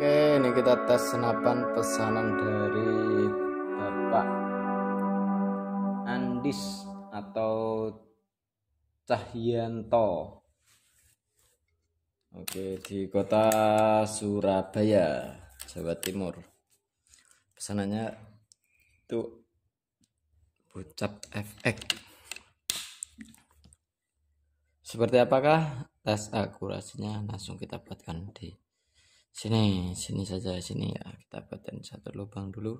Oke, ini kita tes senapan pesanan dari Bapak Andis atau Cahyanto. Oke, di kota Surabaya, Jawa Timur. Pesanannya itu Bucap FX. Seperti apakah tes akurasinya? Langsung kita buatkan di sini sini saja sini ya kita buatkan satu lubang dulu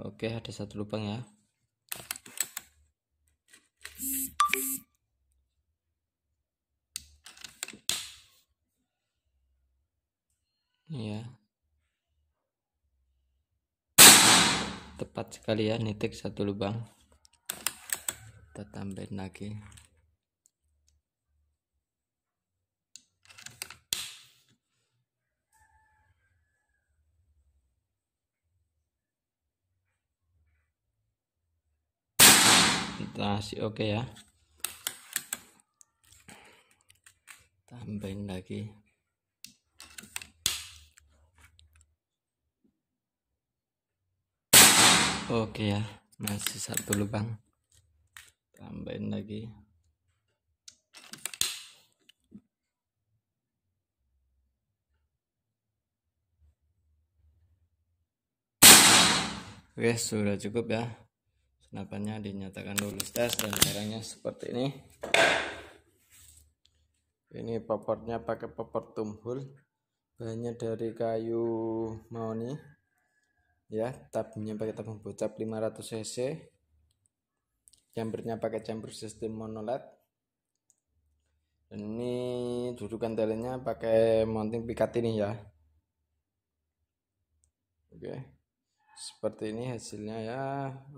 oke ada satu lubang ya ini ya tepat sekali ya nitik satu lubang kita tambahin lagi kita si oke okay ya tambahin lagi oke okay ya masih satu lubang tambahin lagi oke sudah cukup ya kenapanya dinyatakan lulus tes dan caranya seperti ini ini popornya pakai popor tumbul banyak dari kayu maoni ya tabungnya pakai tabung bocap 500 cc Campurnya pakai campur sistem monolet ini dudukan telenya pakai mounting pikat ini ya oke okay seperti ini hasilnya ya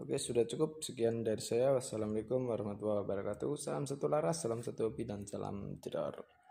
oke sudah cukup sekian dari saya wassalamualaikum warahmatullahi wabarakatuh salam satu laras salam satu hobi dan salam jedor